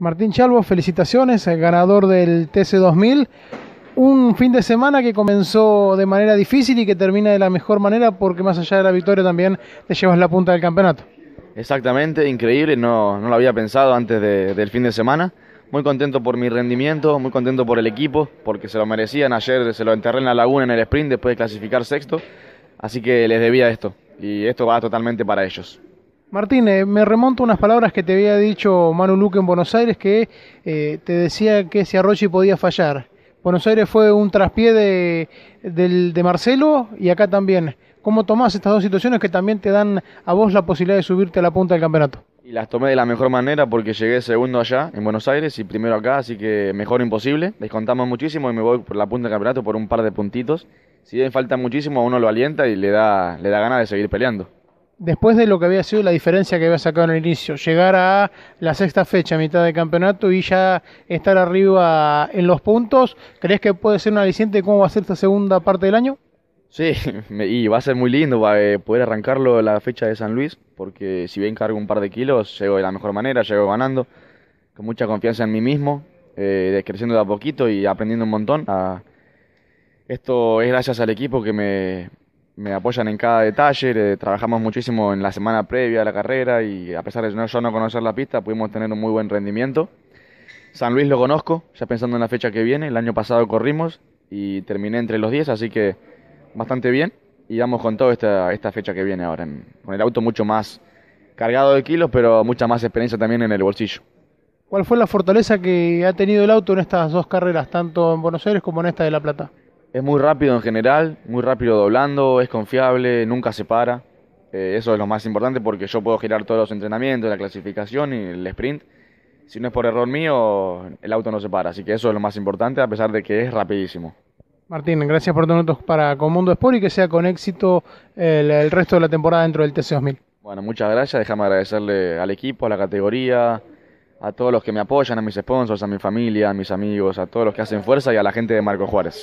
Martín Chalvo, felicitaciones, el ganador del TC2000. Un fin de semana que comenzó de manera difícil y que termina de la mejor manera porque más allá de la victoria también te llevas la punta del campeonato. Exactamente, increíble, no, no lo había pensado antes del fin de semana. Muy contento por mi rendimiento, muy contento por el equipo, porque se lo merecían. Ayer se lo enterré en la laguna en el sprint después de clasificar sexto, así que les debía esto y esto va totalmente para ellos. Martín, eh, me remonto unas palabras que te había dicho Manu Luque en Buenos Aires, que eh, te decía que si Arrochi podía fallar. Buenos Aires fue un traspié de, Marcelo y acá también. ¿Cómo tomás estas dos situaciones que también te dan a vos la posibilidad de subirte a la punta del campeonato? Y las tomé de la mejor manera porque llegué segundo allá en Buenos Aires y primero acá, así que mejor imposible. Descontamos muchísimo y me voy por la punta del campeonato por un par de puntitos. Si bien falta muchísimo, a uno lo alienta y le da, le da ganas de seguir peleando después de lo que había sido la diferencia que había sacado en el inicio, llegar a la sexta fecha, mitad de campeonato y ya estar arriba en los puntos, ¿crees que puede ser un aliciente cómo va a ser esta segunda parte del año? Sí, y va a ser muy lindo eh, poder arrancarlo la fecha de San Luis, porque si bien cargo un par de kilos, llego de la mejor manera, llego ganando, con mucha confianza en mí mismo, eh, de a poquito y aprendiendo un montón. Ah, esto es gracias al equipo que me, me apoyan en cada detalle, trabajamos muchísimo en la semana previa a la carrera y a pesar de no, yo no conocer la pista pudimos tener un muy buen rendimiento. San Luis lo conozco, ya pensando en la fecha que viene, el año pasado corrimos y terminé entre los 10, así que bastante bien y vamos con toda esta, esta fecha que viene ahora, en, con el auto mucho más cargado de kilos, pero mucha más experiencia también en el bolsillo. ¿Cuál fue la fortaleza que ha tenido el auto en estas dos carreras, tanto en Buenos Aires como en esta de La Plata? Es muy rápido en general, muy rápido doblando, es confiable, nunca se para. Eh, eso es lo más importante porque yo puedo girar todos los entrenamientos, la clasificación y el sprint. Si no es por error mío, el auto no se para. Así que eso es lo más importante a pesar de que es rapidísimo. Martín, gracias por minutos para Comundo Sport y que sea con éxito el, resto de la temporada dentro del TC2000. Bueno, muchas gracias. Déjame agradecerle al equipo, a la categoría, a todos los que me apoyan, a mis sponsors, a mi familia, a mis amigos, a todos los que hacen fuerza y a la gente de Marco Juárez.